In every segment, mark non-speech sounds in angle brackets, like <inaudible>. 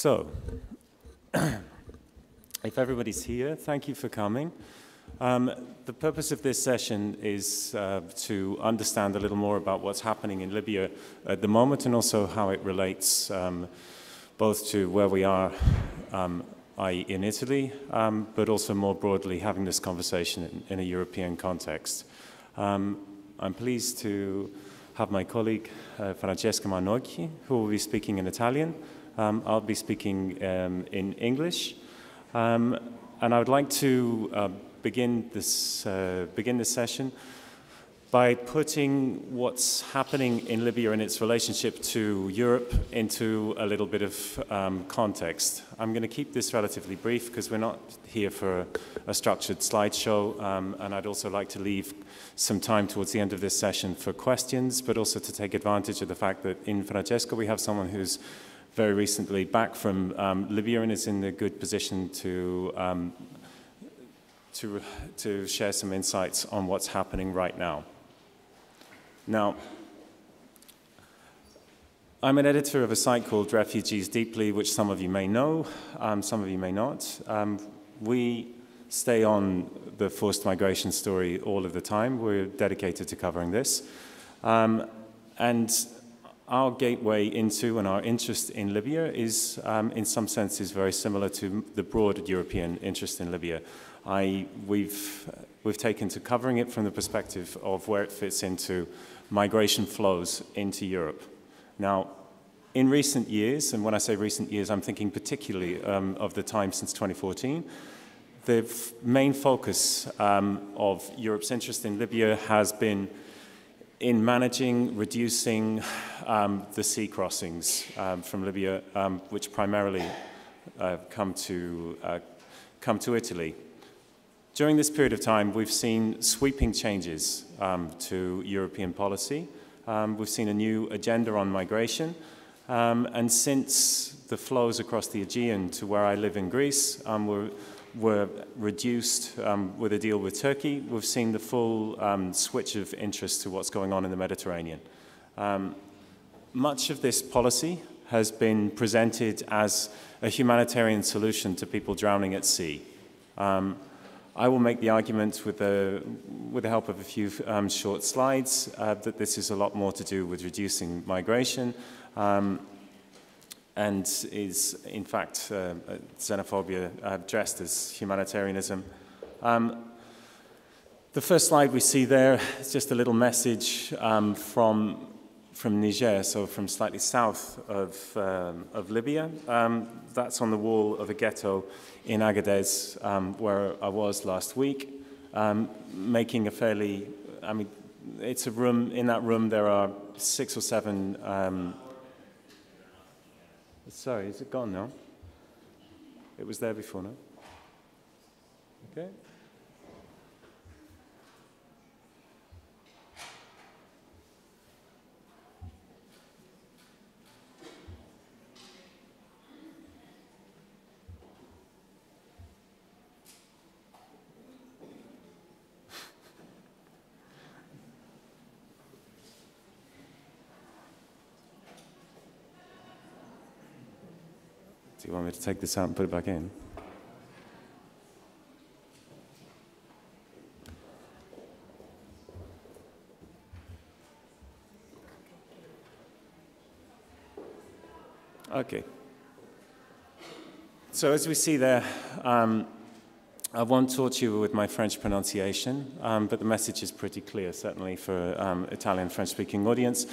So, <clears throat> if everybody's here, thank you for coming. Um, the purpose of this session is uh, to understand a little more about what's happening in Libya at the moment and also how it relates um, both to where we are, um, i.e. in Italy, um, but also more broadly having this conversation in, in a European context. Um, I'm pleased to have my colleague uh, Francesca Manocchi, who will be speaking in Italian. Um, I'll be speaking um, in English. Um, and I would like to uh, begin, this, uh, begin this session by putting what's happening in Libya and its relationship to Europe into a little bit of um, context. I'm going to keep this relatively brief because we're not here for a, a structured slideshow, um, and I'd also like to leave some time towards the end of this session for questions, but also to take advantage of the fact that in Francesco we have someone who's very recently back from um, Libya and is in a good position to, um, to, to share some insights on what's happening right now. Now, I'm an editor of a site called Refugees Deeply, which some of you may know, um, some of you may not. Um, we stay on the forced migration story all of the time. We're dedicated to covering this. Um, and our gateway into and our interest in Libya is, um, in some senses, very similar to the broad European interest in Libya. I, we've, we've taken to covering it from the perspective of where it fits into migration flows into Europe. Now, in recent years, and when I say recent years, I'm thinking particularly um, of the time since 2014, the main focus um, of Europe's interest in Libya has been in managing reducing um, the sea crossings um, from Libya, um, which primarily uh, come, to, uh, come to Italy. During this period of time, we've seen sweeping changes um, to European policy. Um, we've seen a new agenda on migration. Um, and since the flows across the Aegean to where I live in Greece, we were reduced um, with a deal with Turkey, we've seen the full um, switch of interest to what's going on in the Mediterranean. Um, much of this policy has been presented as a humanitarian solution to people drowning at sea. Um, I will make the argument with the, with the help of a few um, short slides uh, that this is a lot more to do with reducing migration um, and is, in fact, uh, xenophobia uh, dressed as humanitarianism. Um, the first slide we see there is just a little message um, from, from Niger, so from slightly south of, um, of Libya. Um, that's on the wall of a ghetto in Agadez, um, where I was last week, um, making a fairly, I mean, it's a room, in that room there are six or seven Sorry, is it gone now? It was there before, no? Okay. Do you want me to take this out and put it back in? Okay. So as we see there, um, I won't torture you with my French pronunciation, um, but the message is pretty clear, certainly for um, Italian French-speaking audience.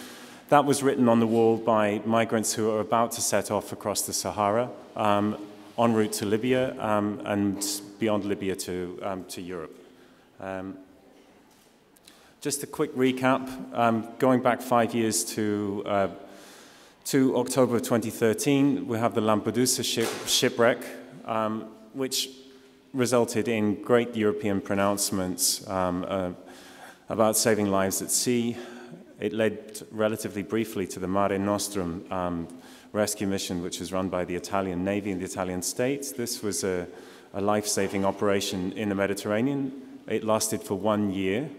That was written on the wall by migrants who are about to set off across the Sahara, um, en route to Libya um, and beyond Libya to, um, to Europe. Um, just a quick recap, um, going back five years to, uh, to October 2013, we have the Lampedusa ship, shipwreck, um, which resulted in great European pronouncements uh, about saving lives at sea, it led relatively briefly to the Mare Nostrum um, rescue mission, which was run by the Italian Navy and the Italian state. This was a, a life saving operation in the Mediterranean. It lasted for one year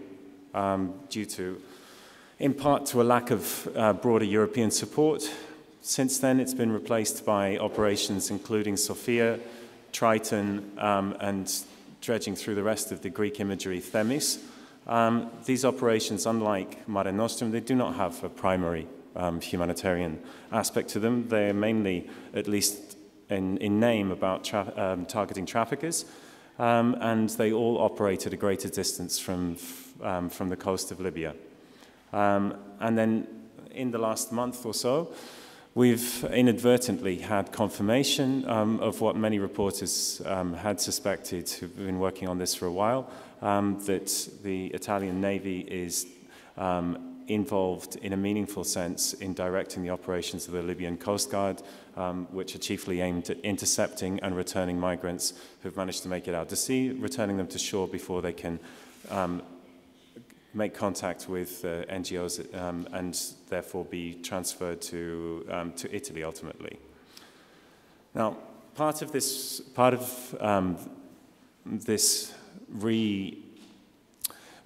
um, due to, in part, to a lack of uh, broader European support. Since then, it's been replaced by operations including Sophia, Triton, um, and dredging through the rest of the Greek imagery, Themis. Um, these operations, unlike Mare Nostrum, they do not have a primary um, humanitarian aspect to them. They're mainly, at least in, in name, about tra um, targeting traffickers, um, and they all operate at a greater distance from, um, from the coast of Libya. Um, and then in the last month or so, We've inadvertently had confirmation um, of what many reporters um, had suspected who've been working on this for a while, um, that the Italian Navy is um, involved in a meaningful sense in directing the operations of the Libyan Coast Guard, um, which are chiefly aimed at intercepting and returning migrants who've managed to make it out to sea, returning them to shore before they can um, make contact with uh, NGOs um, and therefore be transferred to, um, to Italy ultimately. Now, part of this, part of um, this re,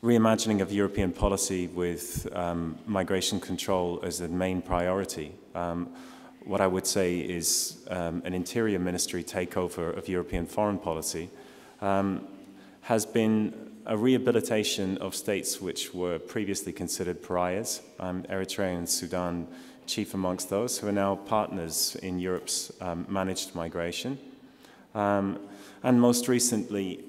reimagining of European policy with um, migration control as the main priority, um, what I would say is um, an interior ministry takeover of European foreign policy. Um, has been a rehabilitation of states which were previously considered pariahs. Um, Eritrea and Sudan, chief amongst those, who are now partners in Europe's um, managed migration. Um, and most recently,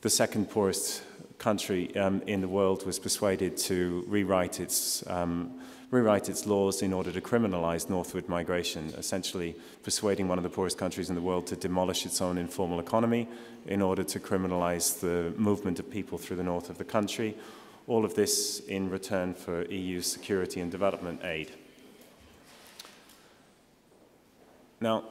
the second poorest country um, in the world was persuaded to rewrite its um, rewrite its laws in order to criminalize northward migration, essentially persuading one of the poorest countries in the world to demolish its own informal economy in order to criminalize the movement of people through the north of the country. All of this in return for EU security and development aid. Now,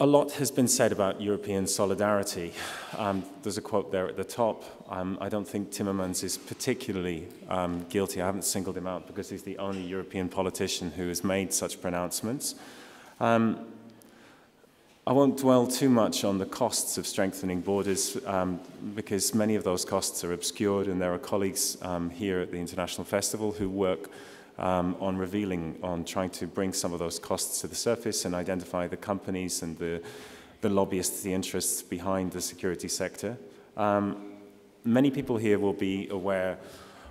a lot has been said about European solidarity. Um, there's a quote there at the top. Um, I don't think Timmermans is particularly um, guilty. I haven't singled him out because he's the only European politician who has made such pronouncements. Um, I won't dwell too much on the costs of strengthening borders um, because many of those costs are obscured and there are colleagues um, here at the International Festival who work um, on revealing, on trying to bring some of those costs to the surface and identify the companies and the, the lobbyists, the interests behind the security sector. Um, many people here will be aware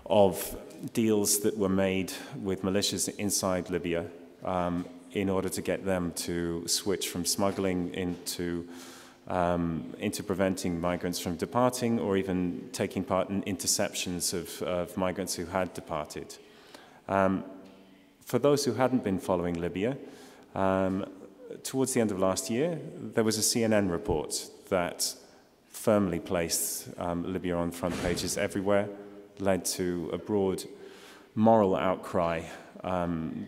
of deals that were made with militias inside Libya um, in order to get them to switch from smuggling into um, into preventing migrants from departing or even taking part in interceptions of, of migrants who had departed. Um, for those who hadn't been following Libya, um, towards the end of last year, there was a CNN report that firmly placed um, Libya on front pages everywhere, led to a broad moral outcry. Um,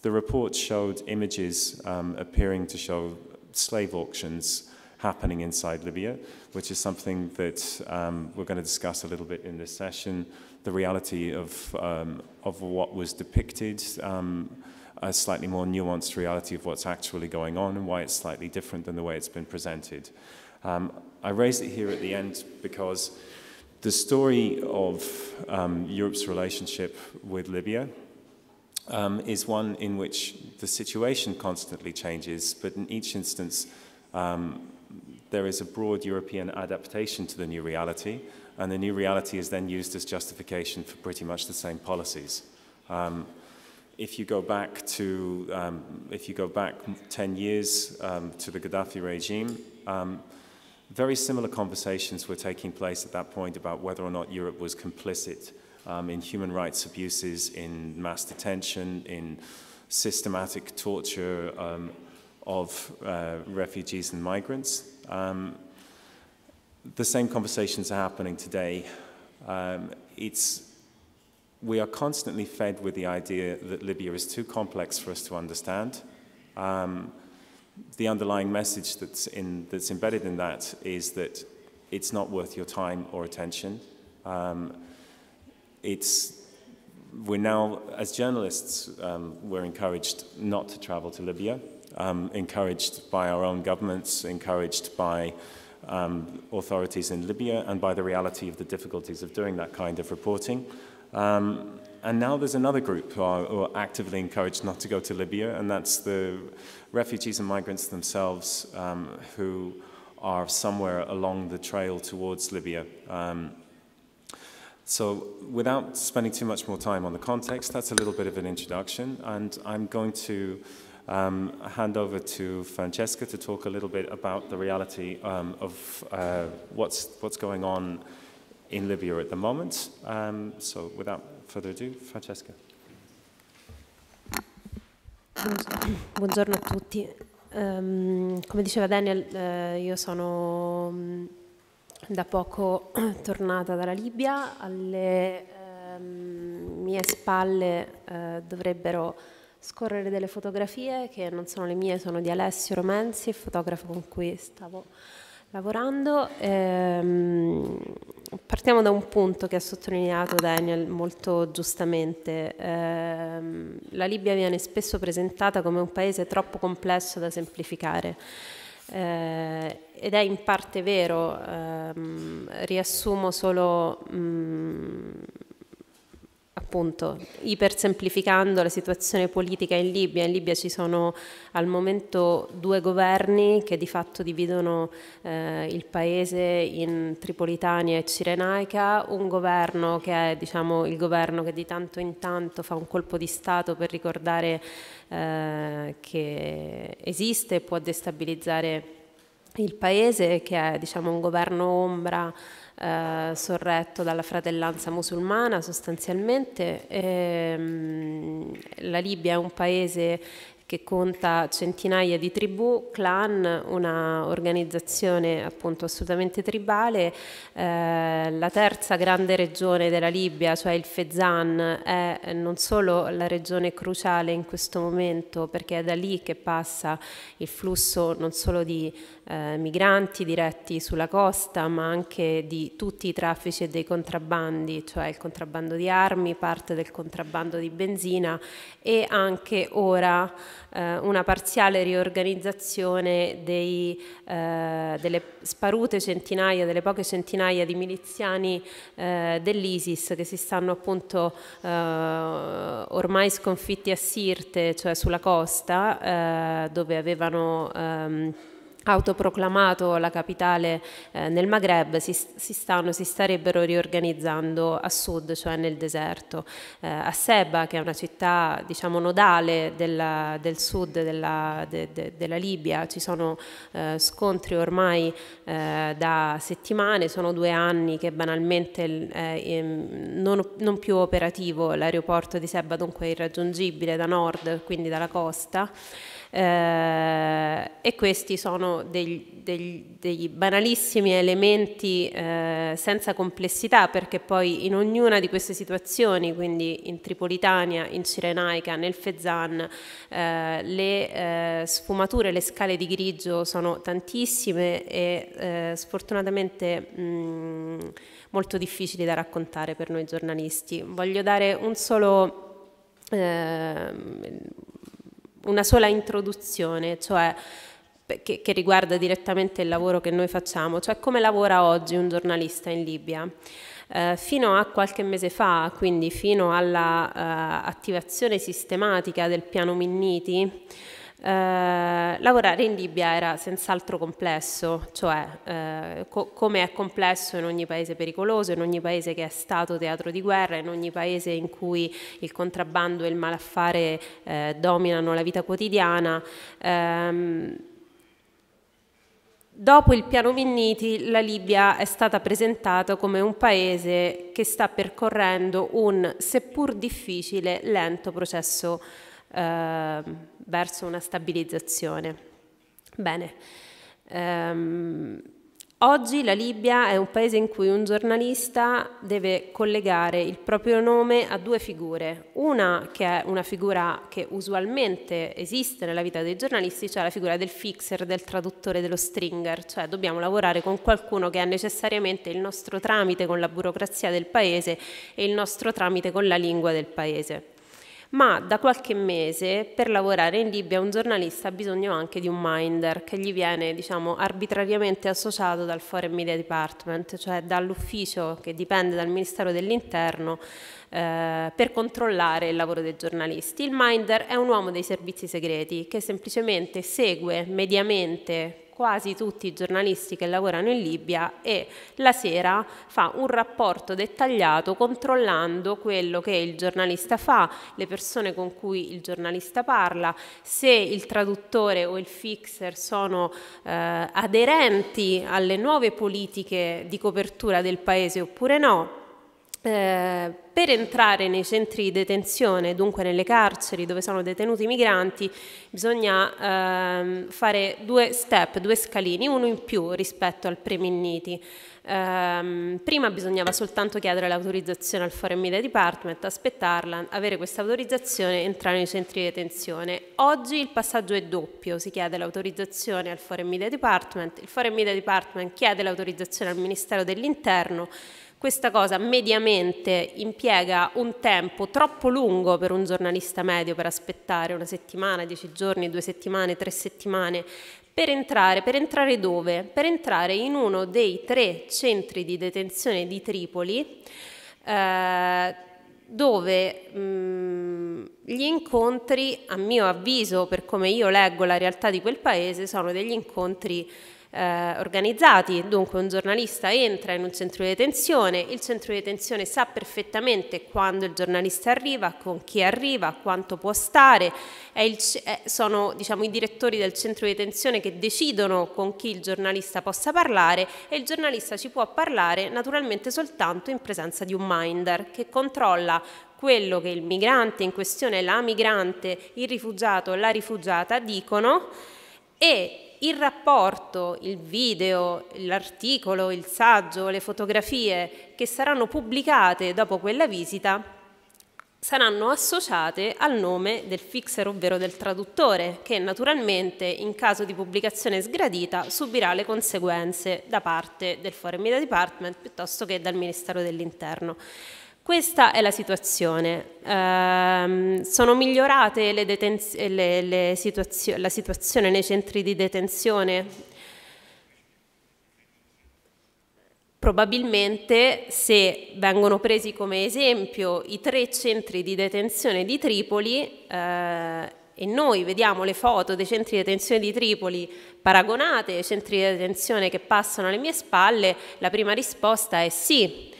the report showed images um, appearing to show slave auctions happening inside Libya, which is something that um, we're going to discuss a little bit in this session the reality of, um, of what was depicted, um, a slightly more nuanced reality of what's actually going on and why it's slightly different than the way it's been presented. Um, I raise it here at the end because the story of um, Europe's relationship with Libya um, is one in which the situation constantly changes, but in each instance, um, there is a broad European adaptation to the new reality, and the new reality is then used as justification for pretty much the same policies. Um, if you go back to um, if you go back 10 years um, to the Gaddafi regime, um, very similar conversations were taking place at that point about whether or not Europe was complicit um, in human rights abuses, in mass detention, in systematic torture um, of uh, refugees and migrants the same conversations are happening today. Um, it's, we are constantly fed with the idea that Libya is too complex for us to understand. Um, the underlying message that's, in, that's embedded in that is that it's not worth your time or attention. Um, it's, we're now, as journalists, um, we're encouraged not to travel to Libya, um, encouraged by our own governments, encouraged by um, authorities in Libya and by the reality of the difficulties of doing that kind of reporting. Um, and now there's another group who are, who are, actively encouraged not to go to Libya, and that's the refugees and migrants themselves um, who are somewhere along the trail towards Libya. Um, so, without spending too much more time on the context, that's a little bit of an introduction, and I'm going to um, hand over to Francesca to talk a little bit about the reality um, of uh, what's, what's going on in Libya at the moment. Um, so without further ado, Francesca. Buongiorno a tutti. Ehm, come diceva Daniel, eh, io sono mm, da poco <clears throat> tornata dalla Libia. Alle ehm, mie spalle eh, dovrebbero scorrere delle fotografie che non sono le mie, sono di Alessio Romenzi, il fotografo con cui stavo lavorando. Ehm, partiamo da un punto che ha sottolineato Daniel molto giustamente. Ehm, la Libia viene spesso presentata come un paese troppo complesso da semplificare. Eh, ed è in parte vero, ehm, riassumo solo mh, mm, appunto ipersemplificando la situazione politica in Libia, in Libia ci sono al momento due governi che di fatto dividono eh, il paese in Tripolitania e Cirenaica, un governo che è diciamo, il governo che di tanto in tanto fa un colpo di Stato per ricordare eh, che esiste e può destabilizzare il paese, che è diciamo, un governo ombra eh, sorretto dalla fratellanza musulmana sostanzialmente. E, ehm, la Libia è un paese che conta centinaia di tribù, clan, una organizzazione appunto assolutamente tribale. Eh, la terza grande regione della Libia, cioè il Fezzan, è non solo la regione cruciale in questo momento perché è da lì che passa il flusso non solo di eh, migranti diretti sulla costa, ma anche di tutti i traffici e dei contrabbandi, cioè il contrabbando di armi, parte del contrabbando di benzina e anche ora eh, una parziale riorganizzazione dei, eh, delle sparute centinaia, delle poche centinaia di miliziani eh, dell'ISIS che si stanno appunto eh, ormai sconfitti a Sirte, cioè sulla costa, eh, dove avevano... Ehm, autoproclamato la capitale eh, nel Maghreb, si, si, stanno, si, starebbero riorganizzando a sud, cioè nel deserto. Eh, a Seba, che è una città diciamo, nodale della, del sud della, de, de, della, Libia, ci sono eh, scontri ormai eh, da settimane, sono due anni che banalmente ehm, non, non, più operativo l'aeroporto di Seba, dunque irraggiungibile da nord, quindi dalla costa eh, e questi sono degli, degli, degli banalissimi elementi eh, senza complessità perché poi in ognuna di queste situazioni, quindi in Tripolitania, in Cirenaica, nel Fezzan, eh, le eh, sfumature, le scale di grigio sono tantissime e eh, sfortunatamente mh, mm, molto difficili da raccontare per noi giornalisti. Voglio dare un solo ehm, una sola introduzione, cioè che, che, riguarda direttamente il lavoro che noi facciamo, cioè come lavora oggi un giornalista in Libia. Eh, fino a qualche mese fa, quindi fino all'attivazione eh, sistematica del piano Minniti, eh, lavorare in Libia era senz'altro complesso, cioè eh, co- come è complesso in ogni paese pericoloso, in ogni paese che è stato teatro di guerra, in ogni paese in cui il contrabbando e il malaffare eh, dominano la vita quotidiana. Ehm, dopo il piano Vinniti, la Libia è stata presentata come un paese che sta percorrendo un, seppur difficile, lento processo Ehm, verso una stabilizzazione. Bene. Ehm, oggi la Libia è un paese in cui un giornalista deve collegare il proprio nome a due figure. Una che è una figura che usualmente esiste nella vita dei giornalisti, cioè la figura del fixer, del traduttore, dello stringer, cioè dobbiamo lavorare con qualcuno che è necessariamente il nostro tramite con la burocrazia del paese e il nostro tramite con la lingua del paese ma da qualche mese per lavorare in Libia un giornalista ha bisogno anche di un minder che gli viene diciamo, arbitrariamente associato dal Foreign Media Department, cioè dall'ufficio che dipende dal Ministero dell'Interno eh, per controllare il lavoro dei giornalisti. Il minder è un uomo dei servizi segreti che semplicemente segue mediamente quasi tutti i giornalisti che lavorano in Libia e la sera fa un rapporto dettagliato controllando quello che il giornalista fa, le persone con cui il giornalista parla, se il traduttore o il fixer sono eh, aderenti alle nuove politiche di copertura del paese oppure no eh, per entrare nei centri di detenzione, dunque nelle carceri dove sono detenuti i migranti, bisogna ehm, fare due step, due scalini, uno in più rispetto al preminniti. Eh, prima bisognava soltanto chiedere l'autorizzazione al Foreign Media Department, aspettarla, avere questa autorizzazione, e entrare nei centri di detenzione. Oggi il passaggio è doppio, si chiede l'autorizzazione al Foreign Media Department, il Foreign Media Department chiede l'autorizzazione al Ministero dell'Interno questa cosa mediamente impiega un tempo troppo lungo per un giornalista medio per aspettare una settimana, dieci giorni, due settimane, tre settimane. Per entrare, per entrare dove? Per entrare in uno dei tre centri di detenzione di Tripoli. Eh, dove mh, mm, gli incontri, a mio avviso, per come io leggo la realtà di quel paese, sono degli incontri eh, organizzati, dunque un giornalista entra in un centro di detenzione, il centro di detenzione sa perfettamente quando il giornalista arriva, con chi arriva, quanto può stare, il, sono diciamo, i direttori del centro di detenzione che decidono con chi il giornalista possa parlare e il giornalista ci può parlare naturalmente soltanto in presenza di un minder che controlla quello che il migrante in questione, la migrante, il rifugiato, la rifugiata dicono e il rapporto, il video, l'articolo, il saggio, le fotografie che saranno pubblicate dopo quella visita saranno associate al nome del fixer, ovvero del traduttore, che naturalmente in caso di pubblicazione sgradita subirà le conseguenze da parte del Foreign Media Department piuttosto che dal Ministero dell'Interno. Questa è la situazione. Eh, sono migliorate le le, le situazio la situazione nei centri di detenzione? Probabilmente se vengono presi come esempio i tre centri di detenzione di Tripoli eh, e noi vediamo le foto dei centri di detenzione di Tripoli paragonate ai centri di detenzione che passano alle mie spalle, la prima risposta è sì,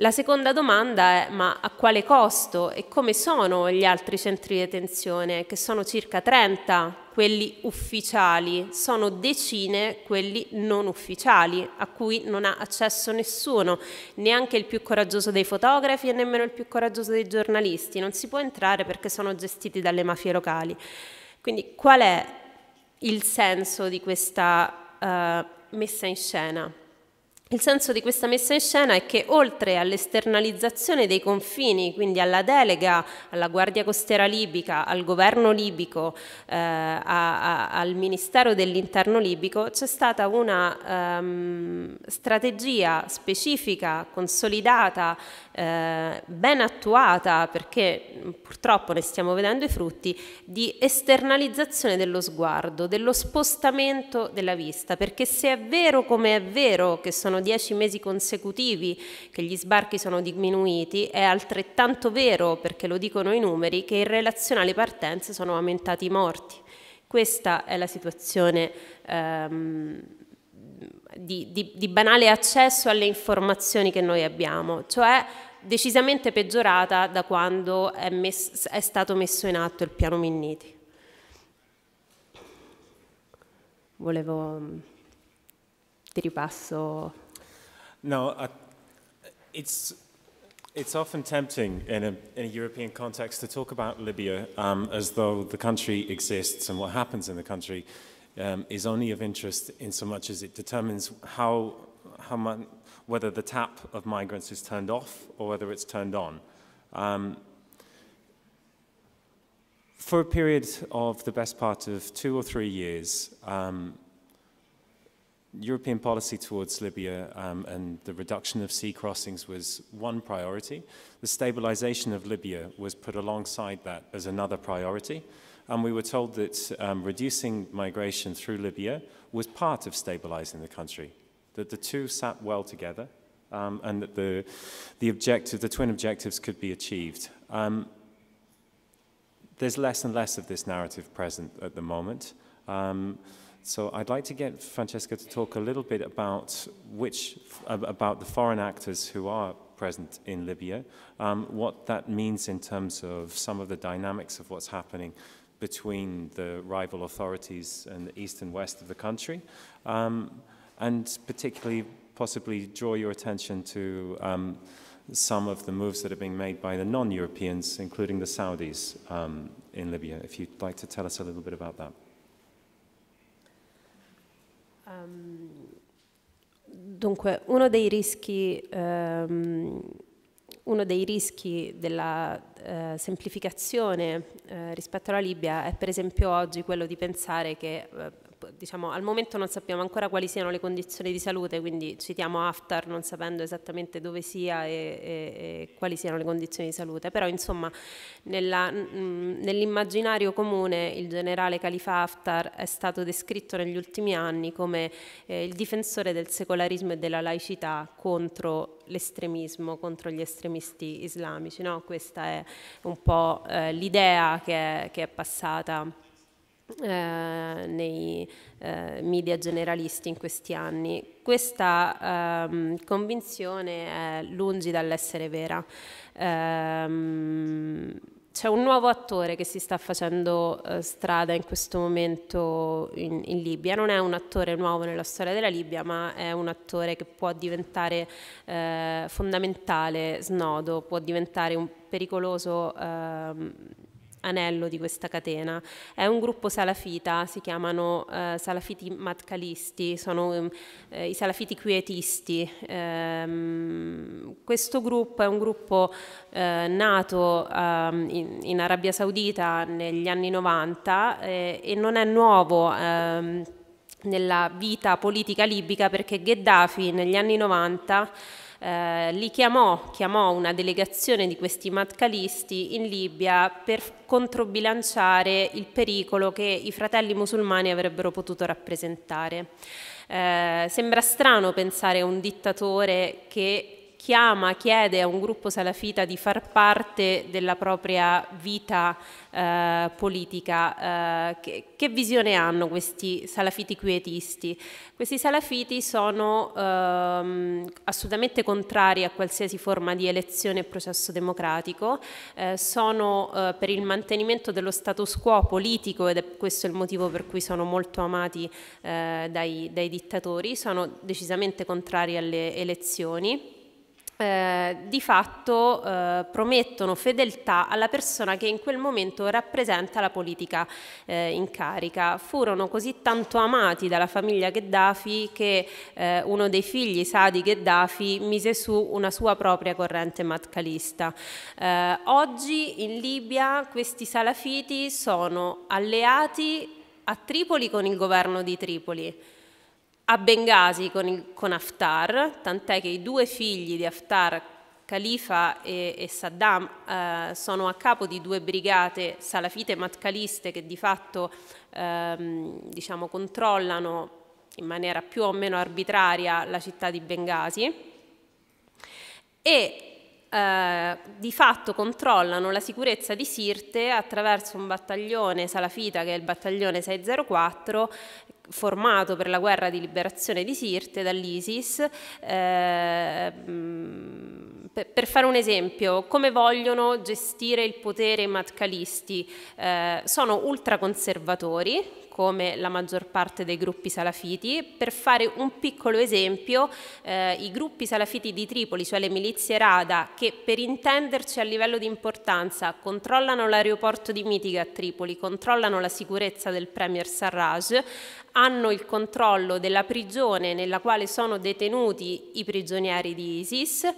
la seconda domanda è ma a quale costo e come sono gli altri centri di detenzione, che sono circa 30 quelli ufficiali, sono decine quelli non ufficiali, a cui non ha accesso nessuno, neanche il più coraggioso dei fotografi e nemmeno il più coraggioso dei giornalisti, non si può entrare perché sono gestiti dalle mafie locali. Quindi qual è il senso di questa uh, messa in scena? Il senso di questa messa in scena è che oltre all'esternalizzazione dei confini, quindi alla delega alla Guardia Costiera libica, al governo libico, eh, a, a, al Ministero dell'Interno libico, c'è stata una um, strategia specifica, consolidata, eh, ben attuata, perché purtroppo ne stiamo vedendo i frutti, di esternalizzazione dello sguardo, dello spostamento della vista, perché se è vero come è vero che sono sono dieci mesi consecutivi che gli sbarchi sono diminuiti, è altrettanto vero, perché lo dicono i numeri, che in relazione alle partenze sono aumentati i morti. Questa è la situazione ehm, di, di, di banale accesso alle informazioni che noi abbiamo, cioè decisamente peggiorata da quando è, messo, è, stato messo in atto il piano Minniti. Volevo ti ripasso No, it's it's often tempting in a, in a, European context to talk about Libya um, as though the country exists and what happens in the country um, is only of interest in so much as it determines how, how whether the tap of migrants is turned off or whether it's turned on. Um, for a period of the best part of two or three years, um, European policy towards Libya um, and the reduction of sea crossings was one priority. The stabilization of Libya was put alongside that as another priority. And we were told that um, reducing migration through Libya was part of stabilizing the country, that the two sat well together um, and that the, the, objective, the twin objectives could be achieved. Um, there's less and less of this narrative present at the moment. Um, so I'd like to get Francesca to talk a little bit about which about the foreign actors who are present in Libya, um, what that means in terms of some of the dynamics of what's happening between the rival authorities and the east and west of the country, um, and particularly possibly draw your attention to um, some of the moves that are being made by the non-Europeans, including the Saudis um, in Libya, if you'd like to tell us a little bit about that. Um, dunque, uno dei rischi, um, uno dei rischi della uh, semplificazione uh, rispetto alla Libia è per esempio oggi quello di pensare che uh, diciamo, al momento non sappiamo ancora quali siano le condizioni di salute, quindi citiamo Haftar non sapendo esattamente dove sia e, e, e quali siano le condizioni di salute, però insomma nell'immaginario comune il generale Khalifa Haftar è stato descritto negli ultimi anni come eh, il difensore del secolarismo e della laicità contro l'estremismo, contro gli estremisti islamici, no? questa è un po' eh, l'idea che, che è passata eh, nei eh, media generalisti in questi anni. Questa ehm, convinzione è lungi dall'essere vera. Ehm, c'è un nuovo attore che si sta facendo eh, strada in questo momento in, in, Libia, non è un attore nuovo nella storia della Libia, ma è un attore che può diventare eh, fondamentale, snodo, può diventare un pericoloso eh, anello di questa catena. È un gruppo salafita, si chiamano eh, salafiti matkalisti, sono ehm, eh, i salafiti quietisti. Ehm, questo gruppo è un gruppo eh, nato ehm, in, in, Arabia Saudita negli anni 90 eh, e non è nuovo ehm, nella vita politica libica perché Gheddafi negli anni 90 eh, li chiamò, chiamò una delegazione di questi matkalisti in Libia per controbilanciare il pericolo che i fratelli musulmani avrebbero potuto rappresentare. Eh, sembra strano pensare a un dittatore che chiama, chiede a un gruppo salafita di far parte della propria vita eh, politica. Eh, che, che, visione hanno questi salafiti quietisti? Questi salafiti sono ehm, assolutamente contrari a qualsiasi forma di elezione e processo democratico, eh, sono eh, per il mantenimento dello status quo politico ed è questo il motivo per cui sono molto amati eh, dai, dai dittatori, sono decisamente contrari alle elezioni. Eh, di fatto eh, promettono fedeltà alla persona che in quel momento rappresenta la politica eh, in carica. Furono così tanto amati dalla famiglia Gheddafi che eh, uno dei figli, Sadi Gheddafi, mise su una sua propria corrente matkalista. Eh, oggi in Libia questi salafiti sono alleati a Tripoli con il governo di Tripoli a Bengasi con, il, con Haftar, tant'è che i due figli di Haftar, Khalifa e, e Saddam, eh, sono a capo di due brigate salafite matcaliste che di fatto ehm, diciamo, controllano in maniera più o meno arbitraria la città di Bengasi. E eh, di fatto controllano la sicurezza di Sirte attraverso un battaglione salafita che è il battaglione 604 formato per la guerra di liberazione di Sirte dall'ISIS. Eh, per fare un esempio, come vogliono gestire il potere i matcalisti? Eh, sono ultraconservatori, come la maggior parte dei gruppi salafiti. Per fare un piccolo esempio, eh, i gruppi salafiti di Tripoli, cioè le milizie Rada, che per intenderci a livello di importanza controllano l'aeroporto di Mitiga a Tripoli, controllano la sicurezza del premier Sarraj, hanno il controllo della prigione nella quale sono detenuti i prigionieri di ISIS, eh,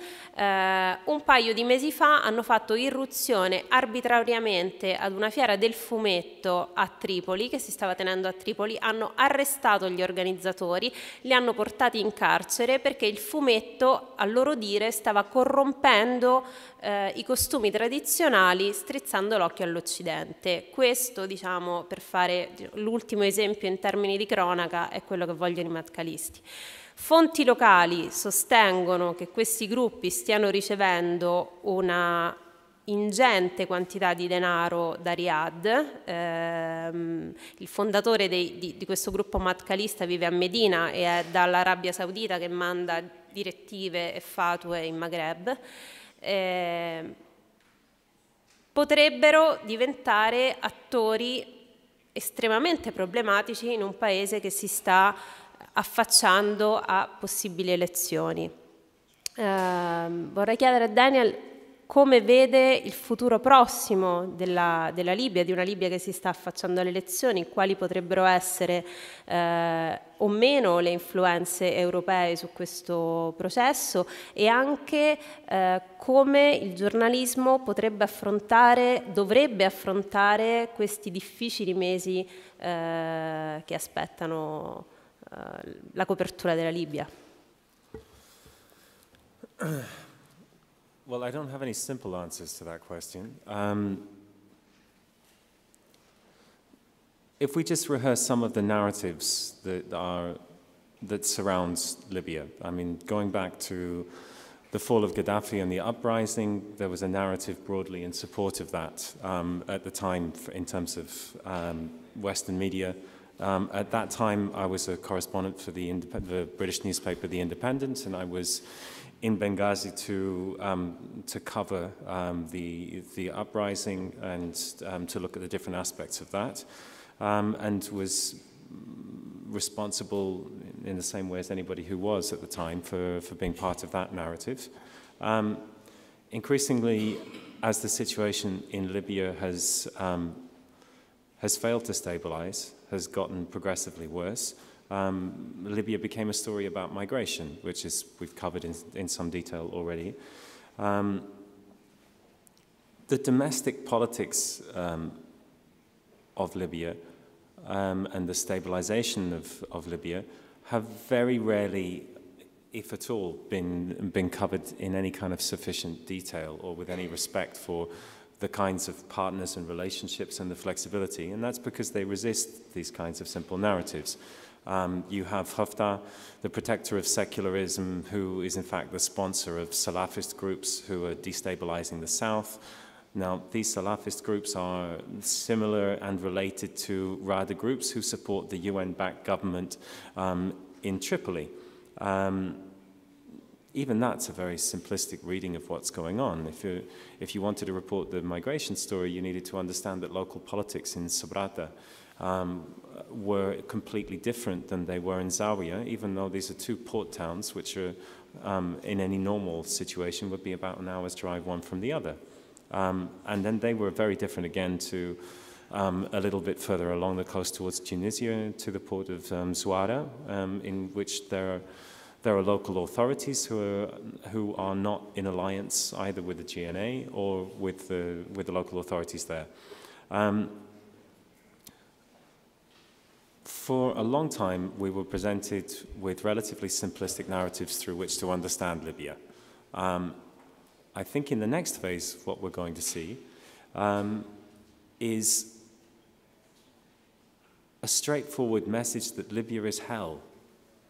un paio di mesi fa hanno fatto irruzione arbitrariamente ad una fiera del fumetto a Tripoli che si stava tenendo intervenendo a Tripoli, hanno arrestato gli organizzatori, li hanno portati in carcere perché il fumetto, a loro dire, stava corrompendo eh, i costumi tradizionali, strizzando l'occhio all'Occidente. Questo, diciamo, per fare diciamo, l'ultimo esempio in termini di cronaca, è quello che vogliono i matcalisti. Fonti locali sostengono che questi gruppi stiano ricevendo una ingente quantità di denaro da Riyadh. Ehm, il fondatore dei, di, di, questo gruppo matcalista vive a Medina e è dall'Arabia Saudita che manda direttive e fatue in Maghreb. Ehm, potrebbero diventare attori estremamente problematici in un paese che si sta affacciando a possibili elezioni. Ehm, vorrei chiedere a Daniel come vede il futuro prossimo della, della, Libia, di una Libia che si sta affacciando alle elezioni, quali potrebbero essere eh, o meno le influenze europee su questo processo e anche eh, come il giornalismo potrebbe affrontare, dovrebbe affrontare questi difficili mesi eh, che aspettano eh, la copertura della Libia. <clears throat> Well, I don't have any simple answers to that question. Um, if we just rehearse some of the narratives that are that surrounds Libya, I mean, going back to the fall of Gaddafi and the uprising, there was a narrative broadly in support of that um, at the time in terms of um, Western media. Um, at that time, I was a correspondent for the, the, British newspaper The Independent, and I was in Benghazi to, um, to cover um, the, the uprising and um, to look at the different aspects of that, um, and was responsible in the same way as anybody who was at the time for, for being part of that narrative. Um, increasingly, as the situation in Libya has, has failed to stabilize, has gotten progressively worse, um, Libya became a story about migration, which is we've covered in, in some detail already. Um, the domestic politics um, of Libya um, and the stabilization of, of Libya have very rarely, if at all, been, been covered in any kind of sufficient detail or with any respect for the kinds of partners and relationships and the flexibility. And that's because they resist these kinds of simple narratives. Um, you have Haftar, the protector of secularism, who is in fact the sponsor of Salafist groups who are destabilizing the South. Now, these Salafist groups are similar and related to Rada groups who support the UN backed government um, in Tripoli. Um, even that's a very simplistic reading of what's going on. If you, if you wanted to report the migration story, you needed to understand that local politics in Sobrata um, were completely different than they were in Zawiya, even though these are two port towns, which are, um, in any normal situation, would be about an hour's drive one from the other. Um, and then they were very different again to um, a little bit further along the coast towards Tunisia, to the port of um, Zuara, um, in which there are, there are local authorities who are, who are not in alliance either with the GNA or with the, with the local authorities there. Um, for a long time, we were presented with relatively simplistic narratives through which to understand Libya. Um, I think in the next phase, what we're going to see um, is a straightforward message that Libya is hell.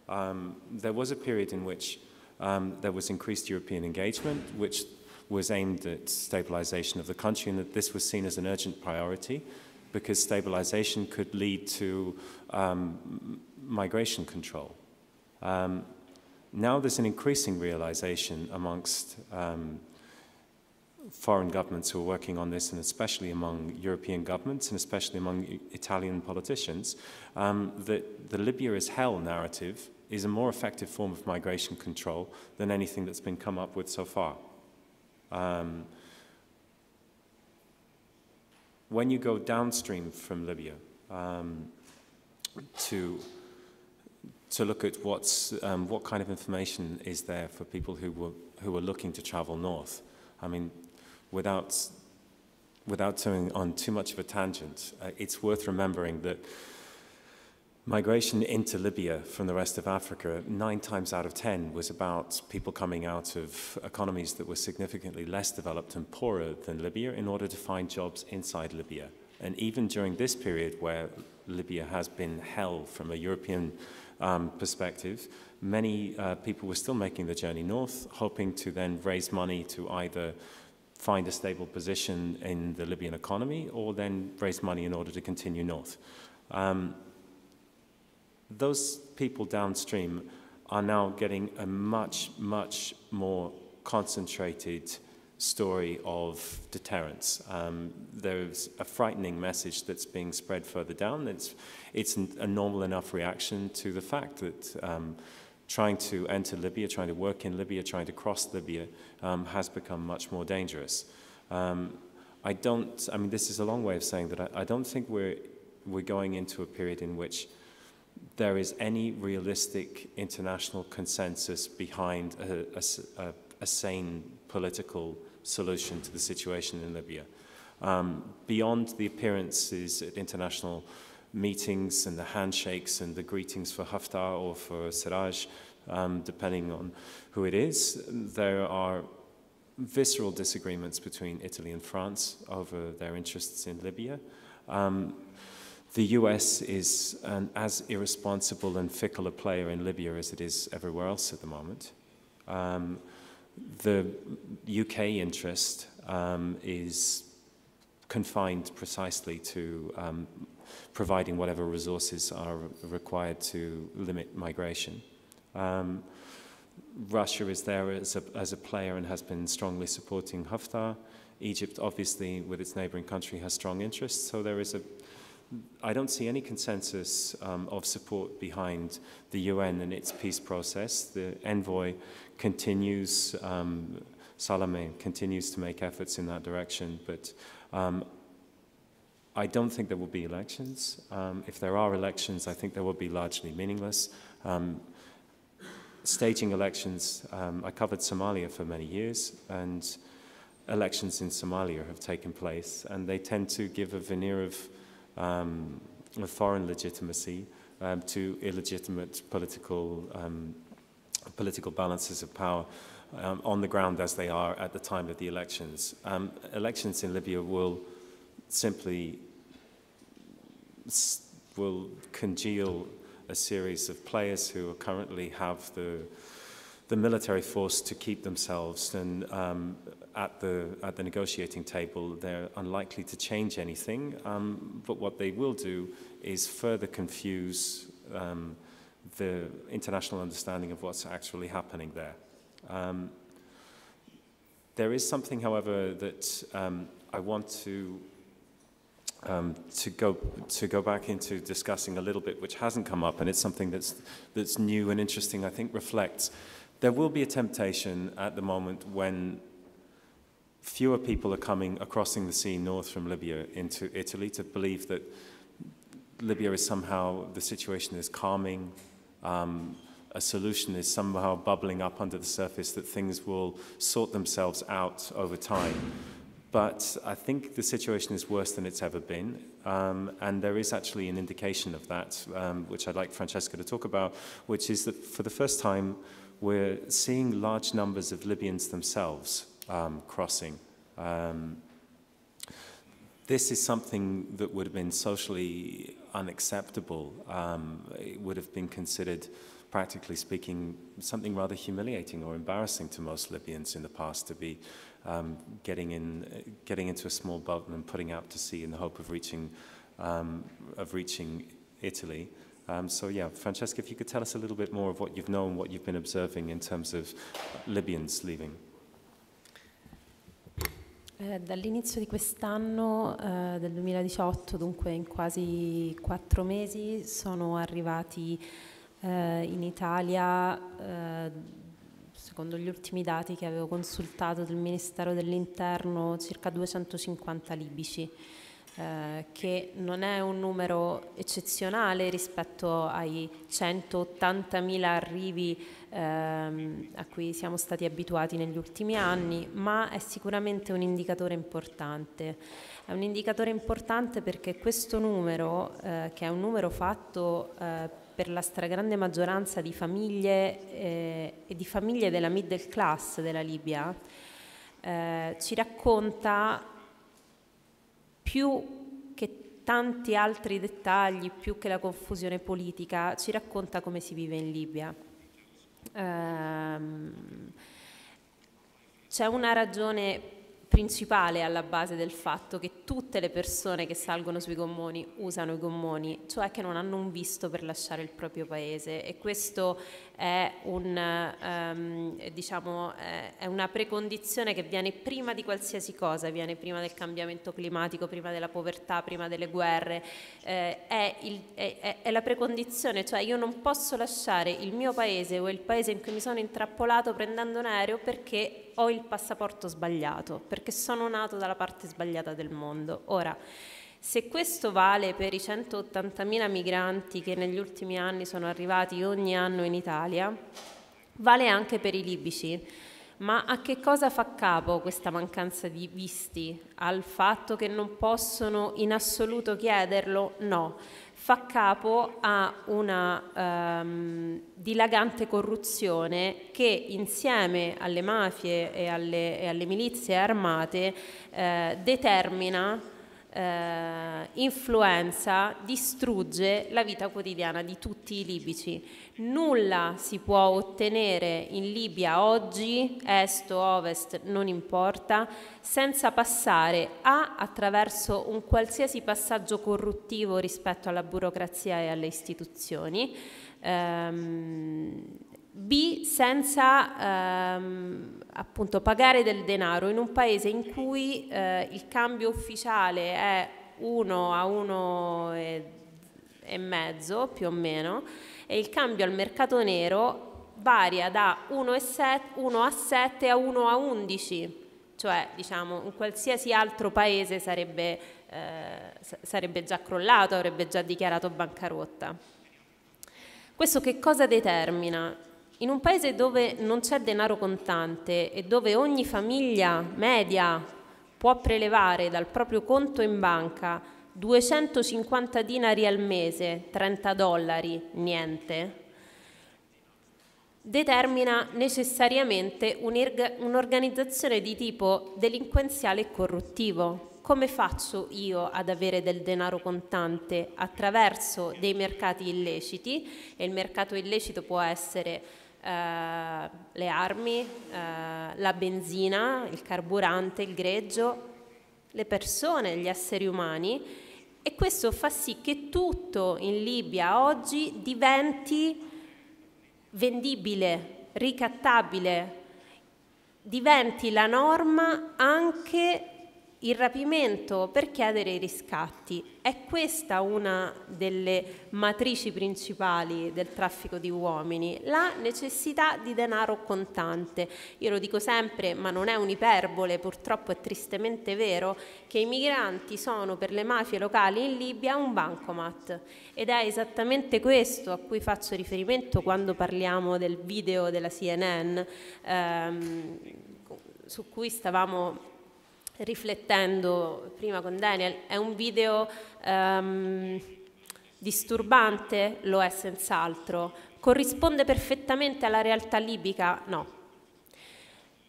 Um, there was a period in which um, there was increased European engagement, which was aimed at stabilization of the country, and that this was seen as an urgent priority because stabilization could lead to um, migration control. Um, now there's an increasing realization amongst um, foreign governments who are working on this, and especially among European governments, and especially among Italian politicians, um, that the Libya is hell narrative is a more effective form of migration control than anything that's been come up with so far. Um, when you go downstream from Libya um, to to look at what's um, what kind of information is there for people who were who are looking to travel north. I mean, without without going on too much of a tangent, uh, it's worth remembering that Migration into Libya from the rest of Africa, nine times out of ten, was about people coming out of economies that were significantly less developed and poorer than Libya in order to find jobs inside Libya. And even during this period where Libya has been hell from a European um, perspective, many uh, people were still making the journey north, hoping to then raise money to either find a stable position in the Libyan economy or then raise money in order to continue north. Um, those people downstream are now getting a much, much more concentrated story of deterrence. Um, there's a frightening message that's being spread further down. It's, it's a normal enough reaction to the fact that um, trying to enter Libya, trying to work in Libya, trying to cross Libya um, has become much more dangerous. Um, I don't, I mean, this is a long way of saying that I, I don't think we're, we're going into a period in which there is any realistic international consensus behind a, a, a sane political solution to the situation in Libya. Um, beyond the appearances at international meetings and the handshakes and the greetings for Haftar or for Siraj, um, depending on who it is, there are visceral disagreements between Italy and France over their interests in Libya. Um, the US is an, as irresponsible and fickle a player in Libya as it is everywhere else at the moment. Um, the UK interest um, is confined precisely to um, providing whatever resources are required to limit migration. Um, Russia is there as a, as a player and has been strongly supporting Haftar. Egypt, obviously, with its neighboring country, has strong interests, so there is a I don't see any consensus um, of support behind the UN and its peace process. The envoy continues, um, Salome continues to make efforts in that direction, but um, I don't think there will be elections. Um, if there are elections, I think they will be largely meaningless. Um, staging elections, um, I covered Somalia for many years, and elections in Somalia have taken place, and they tend to give a veneer of um, foreign legitimacy um, to illegitimate political, um, political balances of power um, on the ground as they are at the time of the elections. Um, elections in Libya will simply will congeal a series of players who currently have the the military force to keep themselves and um, at the, at the negotiating table, they're unlikely to change anything. Um, but what they will do is further confuse um, the international understanding of what's actually happening there. Um, there is something, however, that um, I want to um, to go to go back into discussing a little bit, which hasn't come up, and it's something that's that's new and interesting. I think reflects there will be a temptation at the moment when fewer people are coming crossing the sea north from Libya into Italy to believe that Libya is somehow, the situation is calming, um, a solution is somehow bubbling up under the surface, that things will sort themselves out over time. But I think the situation is worse than it's ever been. Um, and there is actually an indication of that, um, which I'd like Francesca to talk about, which is that for the first time, we're seeing large numbers of Libyans themselves um, crossing. Um, this is something that would have been socially unacceptable. Um, it would have been considered, practically speaking, something rather humiliating or embarrassing to most Libyans in the past to be um, getting in, getting into a small boat and putting out to sea in the hope of reaching, um, of reaching Italy. Um, so yeah, Francesca, if you could tell us a little bit more of what you've known, what you've been observing in terms of Libyans leaving. Eh, dall'inizio di quest'anno, eh, del 2018, dunque in quasi quattro mesi, sono arrivati eh, in Italia, eh, secondo gli ultimi dati che avevo consultato del Ministero dell'Interno, circa 250 libici. Eh, che non è un numero eccezionale rispetto ai 180.000 arrivi ehm, a cui siamo stati abituati negli ultimi anni, ma è sicuramente un indicatore importante. È un indicatore importante perché questo numero, eh, che è un numero fatto eh, per la stragrande maggioranza di famiglie eh, e di famiglie della middle class della Libia, eh, ci racconta più che tanti altri dettagli, più che la confusione politica, ci racconta come si vive in Libia ehm, c'è una ragione principale alla base del fatto che tutte le persone che salgono sui gommoni usano i gommoni, cioè che non hanno un visto per lasciare il proprio paese e questo è, un, um, diciamo, eh, è, una precondizione che viene prima di qualsiasi cosa, viene prima del cambiamento climatico, prima della povertà, prima delle guerre, eh, è, il, è, è, la precondizione, cioè io non posso lasciare il mio paese o il paese in cui mi sono intrappolato prendendo un aereo perché ho il passaporto sbagliato, perché sono nato dalla parte sbagliata del mondo. Ora, se questo vale per i 180.000 migranti che negli ultimi anni sono arrivati ogni anno in Italia, vale anche per i libici. Ma a che cosa fa capo questa mancanza di visti? Al fatto che non possono in assoluto chiederlo? No. Fa capo a una ehm, dilagante corruzione che insieme alle mafie e alle, e alle milizie armate eh, determina eh, influenza distrugge la vita quotidiana di tutti i libici. Nulla si può ottenere in Libia oggi, est o ovest, non importa, senza passare a attraverso un qualsiasi passaggio corruttivo rispetto alla burocrazia e alle istituzioni. Ehm, B senza ehm, appunto pagare del denaro in un paese in cui eh, il cambio ufficiale è 1 a 1 e, e mezzo più o meno e il cambio al mercato nero varia da 1, 7, 1 a 7 a 1 a 11 cioè diciamo in qualsiasi altro paese sarebbe, eh, sarebbe già crollato, avrebbe già dichiarato bancarotta. Questo che cosa determina? In un paese dove non c'è denaro contante e dove ogni famiglia media può prelevare dal proprio conto in banca 250 dinari al mese, 30 dollari, niente, determina necessariamente un'organizzazione di tipo delinquenziale e corruttivo. Come faccio io ad avere del denaro contante attraverso dei mercati illeciti? E il mercato illecito può essere eh, le armi, eh, la benzina, il carburante, il greggio, le persone, gli esseri umani e questo fa sì che tutto in Libia oggi diventi vendibile, ricattabile, diventi la norma anche il rapimento per chiedere i riscatti. È questa una delle matrici principali del traffico di uomini, la necessità di denaro contante. Io lo dico sempre, ma non è un'iperbole, purtroppo è tristemente vero, che i migranti sono per le mafie locali in Libia un bancomat ed è esattamente questo a cui faccio riferimento quando parliamo del video della CNN ehm, su cui stavamo riflettendo prima con Daniel, è un video um, disturbante? Lo è senz'altro. Corrisponde perfettamente alla realtà libica? No.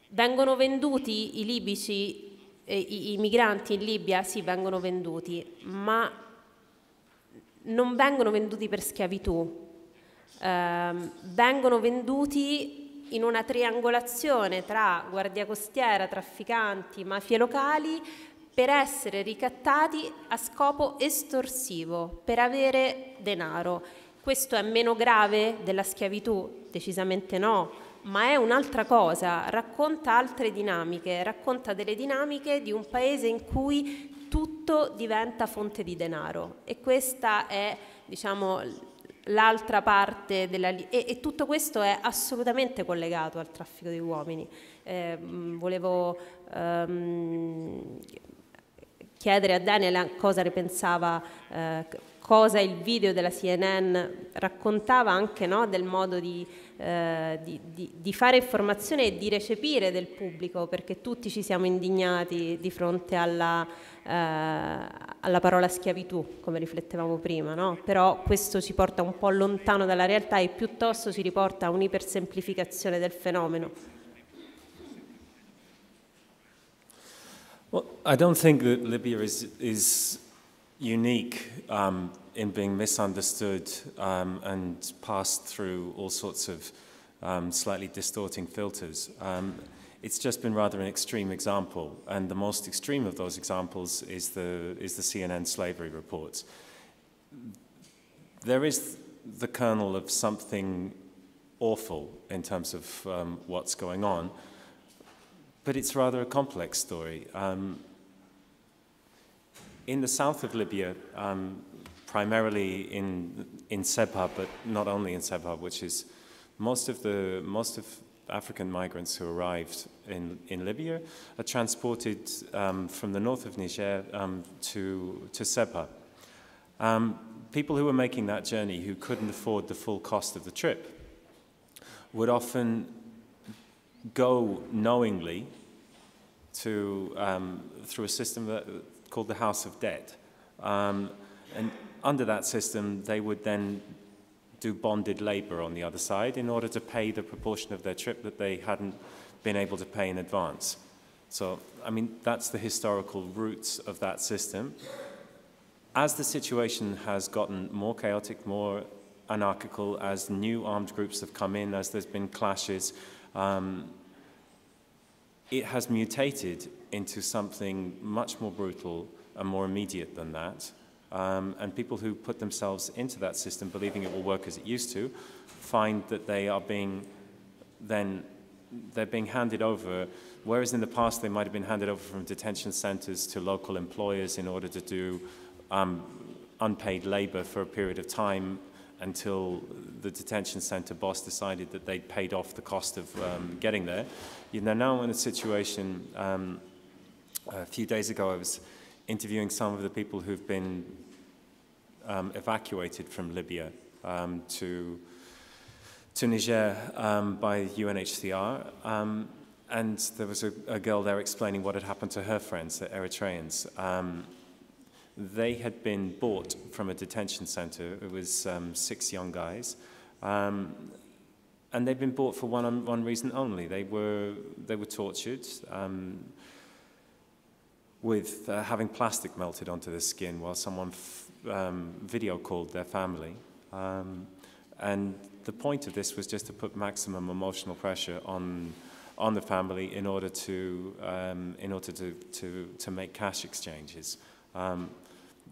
Vengono venduti i libici, i, i migranti in Libia? Sì, vengono venduti, ma non vengono venduti per schiavitù, eh, vengono venduti in una triangolazione tra guardia costiera, trafficanti, mafie locali per essere ricattati a scopo estorsivo, per avere denaro. Questo è meno grave della schiavitù? Decisamente no, ma è un'altra cosa, racconta altre dinamiche, racconta delle dinamiche di un paese in cui tutto diventa fonte di denaro e questa è diciamo, l'altra parte della e, e, tutto questo è assolutamente collegato al traffico di uomini. Eh, volevo ehm, chiedere a Daniel cosa ne pensava, eh, cosa il video della CNN raccontava anche no, del modo di, eh, di, di, di, fare informazione e di recepire del pubblico, perché tutti ci siamo indignati di fronte alla eh, alla parola schiavitù, come riflettevamo prima, no? però questo ci porta un po' lontano dalla realtà e piuttosto si riporta a un'ipersemplificazione del fenomeno. Well, I don't think that Libya is, is unique um, in being misunderstood um, and passed through all sorts of um, slightly distorting filters. Um, It's just been rather an extreme example, and the most extreme of those examples is the, is the CNN slavery report. There is the kernel of something awful in terms of um, what's going on, but it's rather a complex story. Um, in the south of Libya, um, primarily in in Sebha, but not only in Sebha, which is most of the most of African migrants who arrived in, in Libya are transported um, from the north of Niger um, to, to Sebha. Um, people who were making that journey who couldn't afford the full cost of the trip would often go knowingly to, um, through a system that, called the House of Debt. Um, and under that system, they would then do bonded labour on the other side in order to pay the proportion of their trip that they hadn't been able to pay in advance. So, I mean, that's the historical roots of that system. As the situation has gotten more chaotic, more anarchical, as new armed groups have come in, as there's been clashes, um, it has mutated into something much more brutal and more immediate than that. Um, and people who put themselves into that system believing it will work as it used to find that they are being then they're being handed over whereas in the past they might have been handed over from detention centers to local employers in order to do um, unpaid labor for a period of time until the detention center boss decided that they'd paid off the cost of um, getting there. you know, now in a situation, um, a few days ago I was interviewing some of the people who've been um, evacuated from Libya um, to, to Niger um, by UNHCR. Um, and there was a, a, girl there explaining what had happened to her friends, the Eritreans. Um, they had been bought from a detention center. It was six young guys and they had been bought for one, one reason only. They were, they were tortured. Um, with uh, having plastic melted onto their skin while someone um, video called their family. Um, and the point of this was just to put maximum emotional pressure on, on the family in order to, um, in order to, to, to make cash exchanges. Um,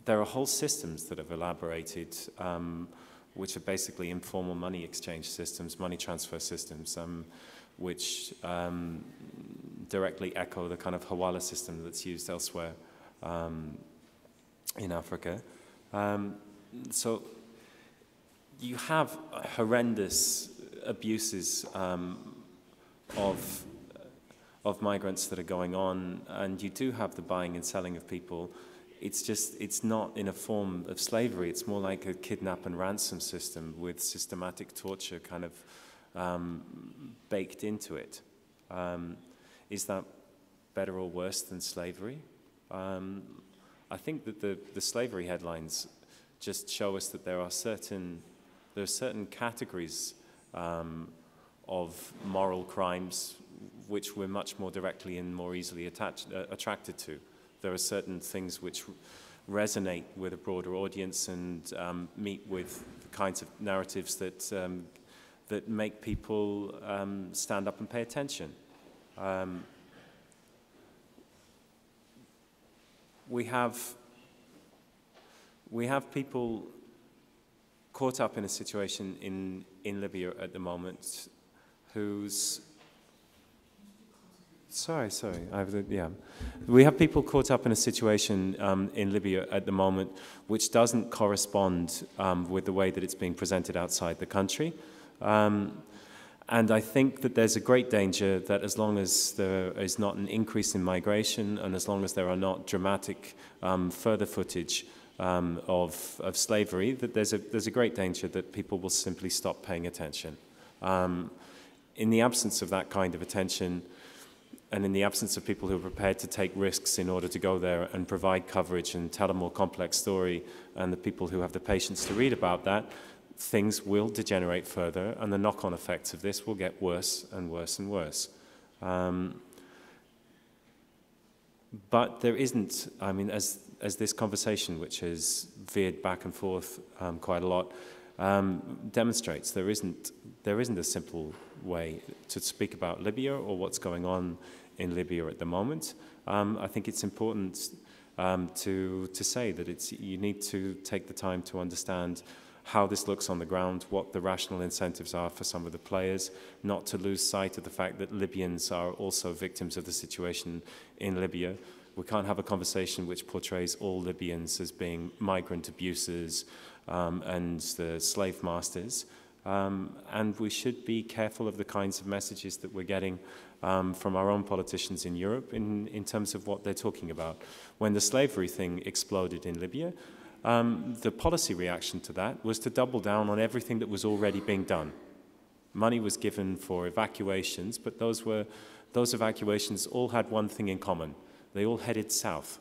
there are whole systems that have elaborated um, which are basically informal money exchange systems, money transfer systems, um, which um, directly echo the kind of Hawala system that's used elsewhere um, in Africa. Um, so you have horrendous abuses um, of of migrants that are going on, and you do have the buying and selling of people. It's just, it's not in a form of slavery. It's more like a kidnap and ransom system with systematic torture kind of um, baked into it. Um, is that better or worse than slavery? Um, I think that the, the slavery headlines just show us that there are certain, there are certain categories um, of moral crimes which we're much more directly and more easily attached, uh, attracted to. There are certain things which resonate with a broader audience and um, meet with the kinds of narratives that, um, that make people um, stand up and pay attention. Um, we have we have people caught up in a situation in in Libya at the moment who's sorry sorry I've, yeah we have people caught up in a situation um, in Libya at the moment which doesn't correspond um, with the way that it's being presented outside the country um, and I think that there's a great danger that as long as there is not an increase in migration and as long as there are not dramatic um, further footage um, of, of slavery, that there's a, there's a great danger that people will simply stop paying attention. Um, in the absence of that kind of attention, and in the absence of people who are prepared to take risks in order to go there and provide coverage and tell a more complex story, and the people who have the patience to read about that, things will degenerate further, and the knock on effects of this will get worse and worse and worse. Um, but there isn't, I mean, as, as this conversation, which has veered back and forth um, quite a lot, um, demonstrates, there isn't, there isn't a simple way to speak about Libya or what's going on in Libya at the moment. Um, I think it's important um, to, to say that it's, you need to take the time to understand how this looks on the ground, what the rational incentives are for some of the players, not to lose sight of the fact that Libyans are also victims of the situation in Libya. We can't have a conversation which portrays all Libyans as being migrant abusers um, and the slave masters. Um, and we should be careful of the kinds of messages that we're getting um, from our own politicians in Europe in, in terms of what they're talking about. When the slavery thing exploded in Libya, um, the policy reaction to that was to double down on everything that was already being done. Money was given for evacuations, but those, were, those evacuations all had one thing in common they all headed south.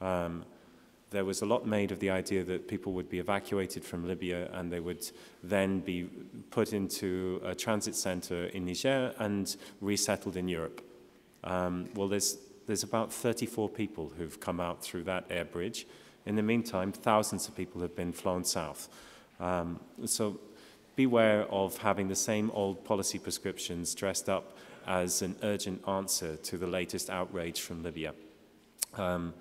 Um, there was a lot made of the idea that people would be evacuated from Libya and they would then be put into a transit center in Niger and resettled in Europe. Um, well, there's, there's about 34 people who've come out through that air bridge. In the meantime, thousands of people have been flown south. Um, so beware of having the same old policy prescriptions dressed up as an urgent answer to the latest outrage from Libya. Um,